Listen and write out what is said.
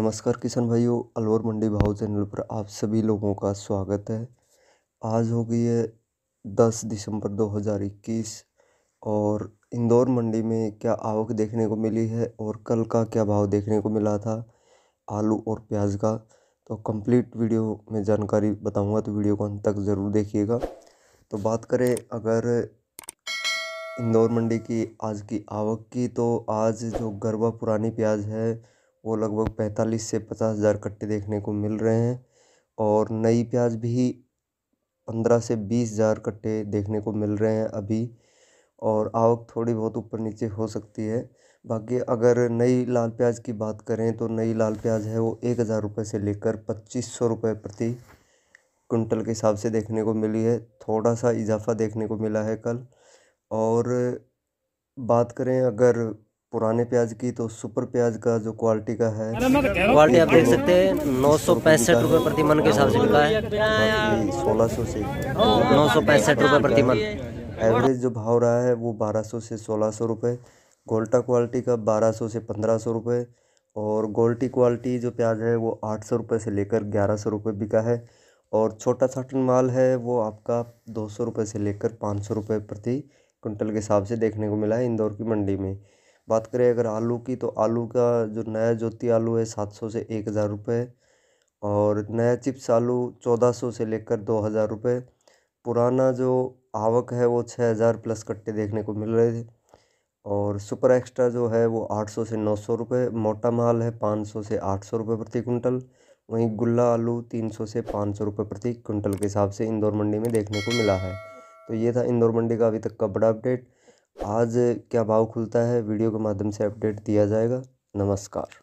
नमस्कार किसान भाइयों अलवर मंडी भाव चैनल पर आप सभी लोगों का स्वागत है आज हो गई है दस दिसंबर 2021 और इंदौर मंडी में क्या आवक देखने को मिली है और कल का क्या भाव देखने को मिला था आलू और प्याज का तो कंप्लीट वीडियो में जानकारी बताऊंगा तो वीडियो को अंत तक ज़रूर देखिएगा तो बात करें अगर इंदौर मंडी की आज की आवक की तो आज जो गरबा पुरानी प्याज है वो लगभग पैंतालीस से पचास हज़ार कट्टे देखने को मिल रहे हैं और नई प्याज भी पंद्रह से बीस हज़ार कट्टे देखने को मिल रहे हैं अभी और आवक थोड़ी बहुत ऊपर नीचे हो सकती है बाकी अगर नई लाल प्याज की बात करें तो नई लाल प्याज है वो एक हज़ार रुपये से लेकर पच्चीस सौ रुपये प्रति कुंटल के हिसाब से देखने को मिली है थोड़ा सा इजाफा देखने को मिला है कल और बात करें अगर पुराने प्याज की तो सुपर प्याज का जो क्वालिटी का है तो क्वालिटी आप देख सकते हैं नौ सौ पैंसठ रुपये प्रति मन के हिसाब से बिका है सोलह सौ से नौ सौ पैंसठ रुपये प्रति मन एवरेज जो भाव रहा है वो बारह सौ से सोलह सौ रुपये गोल्टा क्वालिटी का बारह सौ से पंद्रह सौ रुपये और गोल्टी क्वालिटी जो प्याज है वो आठ सौ रुपये से लेकर ग्यारह सौ रुपये बिका है और छोटा साटन माल है वो आपका दो सौ रुपये से लेकर पाँच सौ रुपये प्रति क्विंटल के हिसाब से देखने को मिला है इंदौर की मंडी में बात करें अगर आलू की तो आलू का जो नया ज्योति आलू है सात सौ से एक हज़ार रुपये और नया चिप्स आलू चौदह सौ से लेकर दो हज़ार रुपये पुराना जो आवक है वो छः हज़ार प्लस कट्टे देखने को मिल रहे थे और सुपर एक्स्ट्रा जो है वो आठ सौ से नौ सौ रुपये मोटा माल है पाँच सौ से आठ सौ रुपये प्रति कुंटल वहीं गुल्ला आलू तीन सौ से पाँच सौ रुपये प्रति कुंटल के हिसाब से इंदौर मंडी में देखने को मिला है तो ये था इंदौर मंडी का अभी तक का बड़ा अपडेट आज क्या भाव खुलता है वीडियो के माध्यम से अपडेट दिया जाएगा नमस्कार